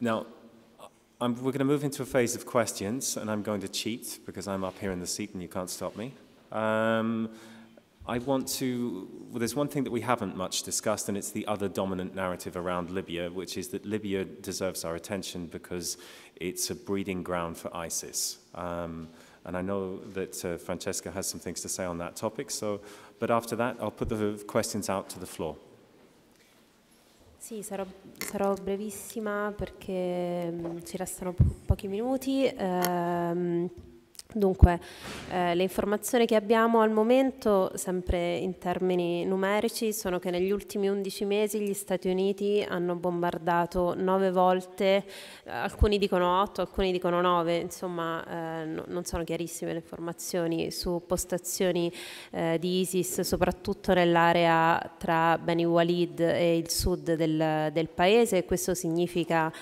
now, I'm, we're going to move into a phase of questions, and I'm going to cheat because I'm up here in the seat and you can't stop me. Um, I want to, well, there's one thing that we haven't much discussed, and it's the other dominant narrative around Libya, which is that Libya deserves our attention because it's a breeding ground for ISIS. Um, and I know that uh, Francesca has some things to say on that topic, so, but after that, I'll put the questions out to the floor. Sì, sarò, sarò, brevissima perché um, ci restano po pochi minuti. Um, Dunque, eh, le informazioni che abbiamo al momento, sempre in termini numerici, sono che negli ultimi 11 mesi gli Stati Uniti hanno bombardato 9 volte, eh, alcuni dicono 8, alcuni dicono 9, insomma eh, no, non sono chiarissime le informazioni su postazioni eh, di ISIS, soprattutto nell'area tra Beni Walid e il sud del, del paese, questo significa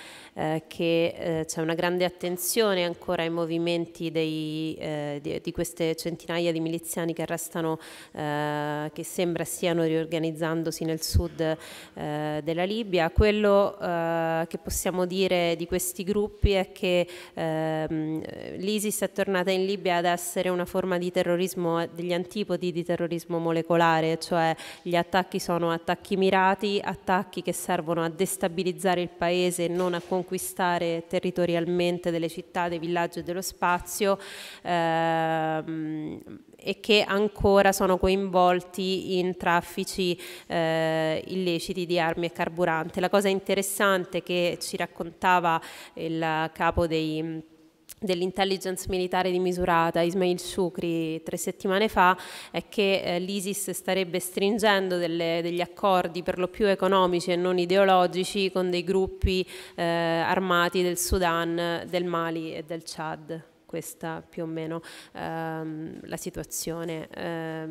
eh, che eh, c'è una grande attenzione ancora ai movimenti dei, eh, di, di, queste centinaia di miliziani che restano, eh, che sembra stiano riorganizzandosi nel sud eh, della Libia. Quello che possiamo dire di questi gruppi è che ehm, l'ISIS è tornata in Libia ad essere una forma di terrorismo, degli antipodi di terrorismo molecolare, cioè gli attacchi sono attacchi mirati, attacchi che servono a destabilizzare il paese e non a conquistare conquistare territorialmente delle città, dei villaggi e dello spazio ehm, e che ancora sono coinvolti in traffici eh, illeciti di armi e carburante. La cosa interessante che ci raccontava il capo dei dell'intelligence militare di Misurata, Ismail Shukri, tre settimane fa, è che eh, l'ISIS starebbe stringendo delle, degli accordi per lo più economici e non ideologici con dei gruppi eh, armati del Sudan, del Mali e del Chad. Questa più o meno ehm, la situazione. Eh,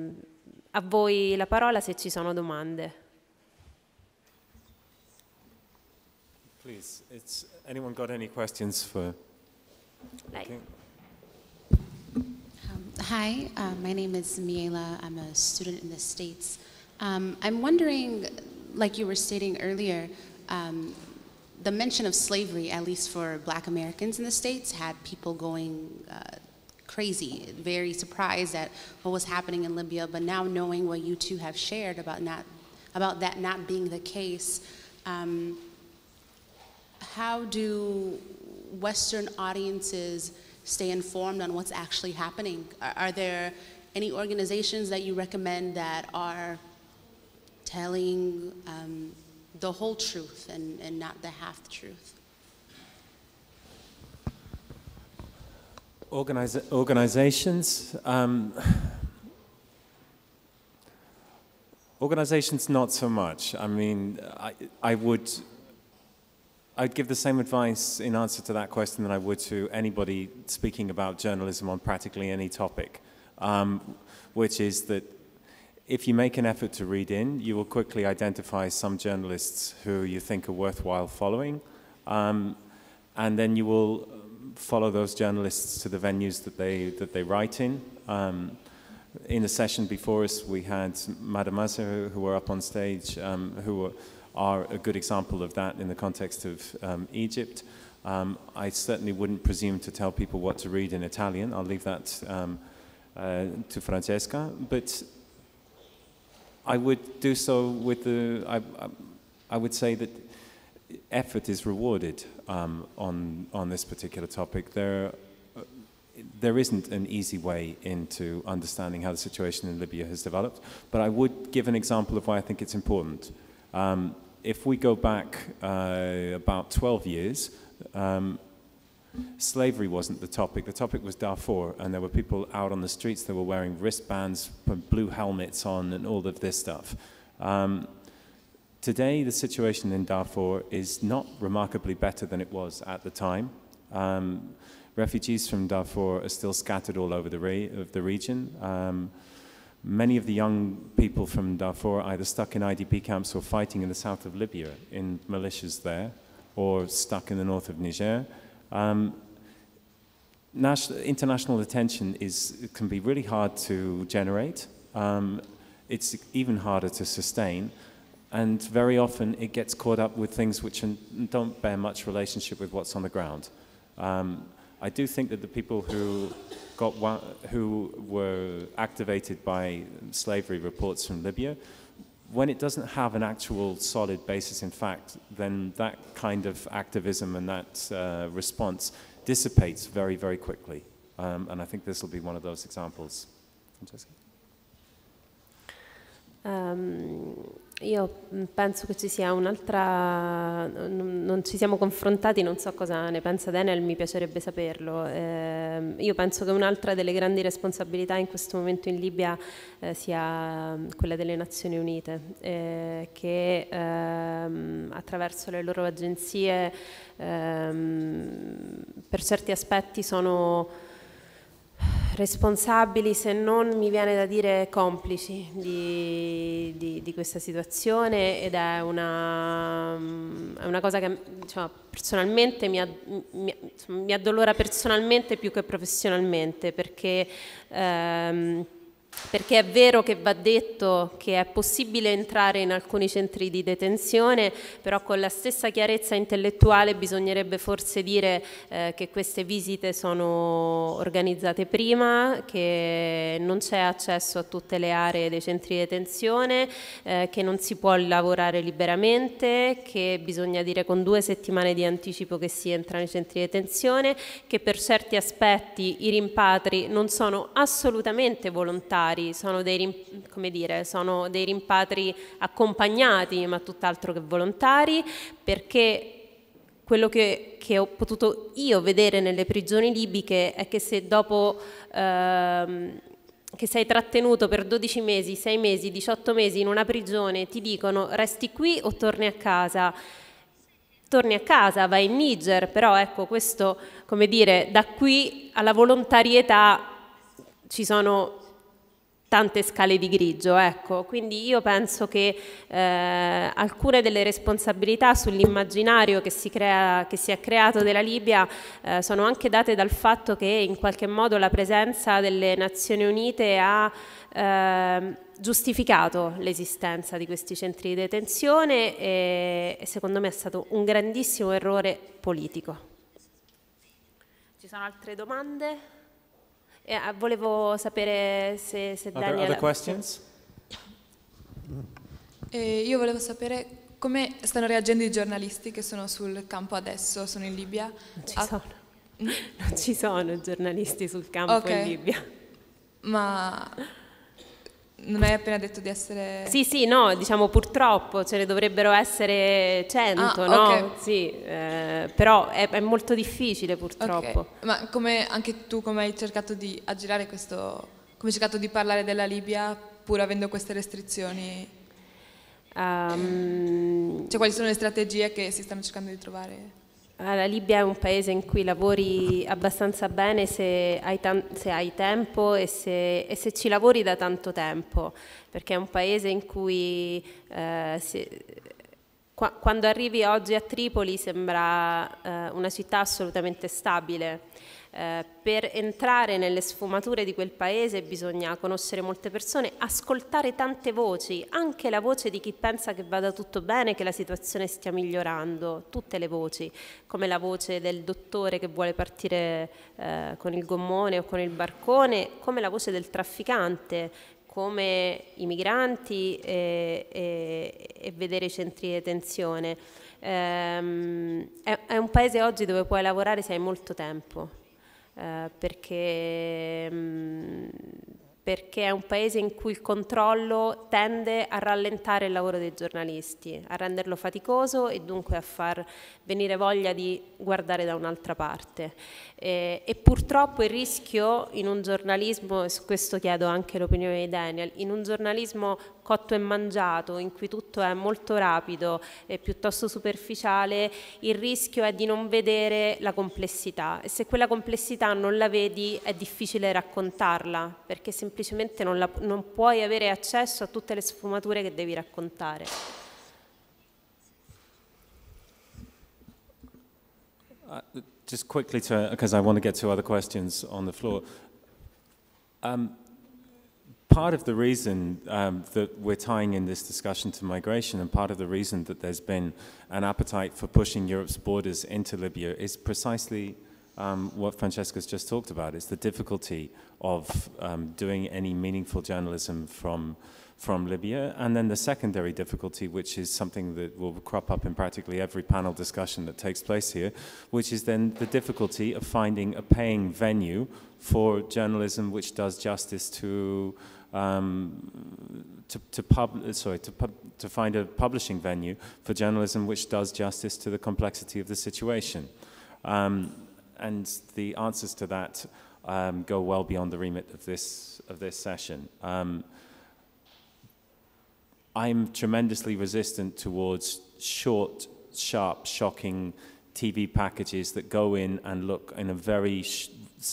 a voi la parola se ci sono domande. Please, anyone got any questions for Okay. Um, hi, uh, my name is Miela. I'm a student in the States. Um, I'm wondering, like you were stating earlier, um, the mention of slavery, at least for black Americans in the States, had people going uh, crazy, very surprised at what was happening in Libya. But now knowing what you two have shared about, not, about that not being the case, um, how do Western audiences stay informed on what's actually happening? Are, are, there any organizations that you recommend that are telling um, the whole truth and, and not the half truth? organizations. Um, organizations, not so much. I mean, I, I would I'd give the same advice in answer to that question that I would to anybody speaking about journalism on practically any topic, um, which is that if you make an effort to read in, you will quickly identify some journalists who you think are worthwhile following, um, and then you will follow those journalists to the venues that they that they write in. Um, in the session before us, we had Madam Mazza, who, who were up on stage, um, who were are a good example of that in the context of um, Egypt. Um, I certainly wouldn't presume to tell people what to read in Italian. I'll leave that um, uh, to Francesca. But I would do so with the. I, I would say that effort is rewarded um, on on this particular topic. There uh, there isn't an easy way into understanding how the situation in Libya has developed, but I would give an example of why I think it's important. Um, if we go back uh, about 12 years, um, slavery wasn't the topic. The topic was Darfur, and there were people out on the streets that were wearing wristbands, blue helmets on, and all of this stuff. Um, today, the situation in Darfur is not remarkably better than it was at the time. Um, refugees from Darfur are still scattered all over the, re the region. Um, many of the young people from Darfur are either stuck in IDP camps or fighting in the south of Libya in militias there, or stuck in the north of Niger. Um, national, international attention is, can be really hard to generate. Um, it's even harder to sustain. And very often it gets caught up with things which don't bear much relationship with what's on the ground. Um, I do think that the people who got one, who were activated by slavery reports from Libya, when it doesn't have an actual solid basis in fact, then that kind of activism and that uh, response dissipates very, very quickly. Um, and I think this will be one of those examples. Francesca? Um, Io mm, penso che ci sia un'altra, non ci siamo confrontati, non so cosa ne pensa Daniel, mi piacerebbe saperlo. Eh, io penso che un'altra delle grandi responsabilità in questo momento in Libia eh, sia mm, quella delle Nazioni Unite, eh, che ehm, attraverso le loro agenzie ehm, per certi aspetti sono responsabili, se non mi viene da dire complici di, di, di questa situazione ed è una, è una cosa che diciamo, personalmente mi, mi, mi, addolora personalmente più che professionalmente perché ehm, perché è vero che va detto che è possibile entrare in alcuni centri di detenzione, però con la stessa chiarezza intellettuale bisognerebbe forse dire eh, che queste visite sono organizzate prima, che non c'è accesso a tutte le aree dei centri di detenzione, eh, che non si può lavorare liberamente, che bisogna dire con due settimane di anticipo che si entra nei centri di detenzione, che per certi aspetti i rimpatri non sono assolutamente volontari volontari, sono dei, dire, sono dei rimpatri accompagnati, ma tutt'altro che volontari, perché quello che, che, ho potuto io vedere nelle prigioni libiche è che se dopo ehm, che sei trattenuto per 12 mesi, 6 mesi, 18 mesi in una prigione, ti dicono resti qui o torni a casa. Torni a casa, vai in Niger, però ecco questo, come dire, da qui alla volontarietà ci sono tante scale di grigio, ecco. quindi io penso che eh, alcune delle responsabilità sull'immaginario che, che, si è creato della Libia eh, sono anche date dal fatto che in qualche modo la presenza delle Nazioni Unite ha eh, giustificato l'esistenza di questi centri di detenzione e secondo me è stato un grandissimo errore politico. Ci sono altre domande? Yeah, volevo sapere se, se Daniel... Are questions? Eh, io volevo sapere come stanno reagendo i giornalisti che sono sul campo adesso, sono in Libia. Non ah, ci, A... sono. Mm? non ci sono giornalisti sul campo okay. in Libia. Ma non hai appena detto di essere... Sì, sì, no, diciamo purtroppo ce ne dovrebbero essere 100, ah, no? Okay. Sì, eh, però è, è, molto difficile purtroppo. Okay. Ma come, anche tu come hai cercato di aggirare questo... come hai cercato di parlare della Libia pur avendo queste restrizioni? Um, cioè quali sono le strategie che si stanno cercando di trovare? La Libia è un paese in cui lavori abbastanza bene se hai, se hai tempo e se, e se, ci lavori da tanto tempo, perché è un paese in cui eh, se, qua quando arrivi oggi a Tripoli sembra eh, una città assolutamente stabile eh, per entrare nelle sfumature di quel paese bisogna conoscere molte persone, ascoltare tante voci, anche la voce di chi pensa che vada tutto bene, che la situazione stia migliorando, tutte le voci, come la voce del dottore che vuole partire eh, con il gommone o con il barcone, come la voce del trafficante come i migranti e, e, e vedere i centri di detenzione. Ehm, è, è un paese oggi dove puoi lavorare se hai molto tempo, eh, perché, mm, perché è un paese in cui il controllo tende a rallentare il lavoro dei giornalisti, a renderlo faticoso e dunque a far venire voglia di guardare da un'altra parte. Eh, e purtroppo il rischio in un giornalismo, e su questo chiedo anche l'opinione di Daniel, in un giornalismo cotto e mangiato, in cui tutto è molto rapido e piuttosto superficiale, il rischio è di non vedere la complessità e se quella complessità non la vedi è difficile raccontarla perché semplicemente non, la, non puoi avere accesso a tutte le sfumature che devi raccontare. Uh, just quickly, because I want to get to other questions on the floor. Um, part of the reason um, that we're tying in this discussion to migration and part of the reason that there's been an appetite for pushing Europe's borders into Libya is precisely um, what Francesca's just talked about. It's the difficulty of um, doing any meaningful journalism from from Libya, and then the secondary difficulty, which is something that will crop up in practically every panel discussion that takes place here, which is then the difficulty of finding a paying venue for journalism which does justice to um, to, to, pub, sorry, to, pub, to find a publishing venue for journalism which does justice to the complexity of the situation. Um, and the answers to that um, go well beyond the remit of this, of this session. Um, I'm tremendously resistant towards short, sharp, shocking TV packages that go in and look in a very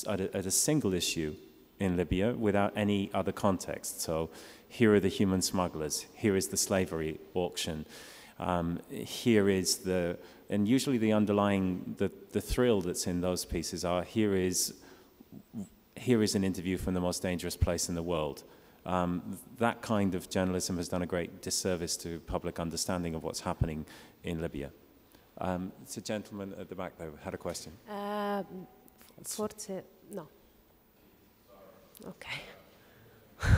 at a, at a single issue in Libya without any other context. So here are the human smugglers. Here is the slavery auction. Um, here is the and usually the underlying the, the thrill that's in those pieces are here is here is an interview from the most dangerous place in the world. Um, that kind of journalism has done a great disservice to public understanding of what's happening in Libya. Um, it's gentleman at the back though had a question. Um, forse, no. Okay. <laughs>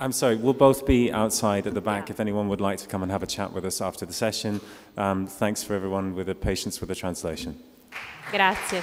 I'm sorry, we'll both be outside at the back if anyone would like to come and have a chat with us after the session. Um, thanks for everyone with the patience with the translation. Grazie.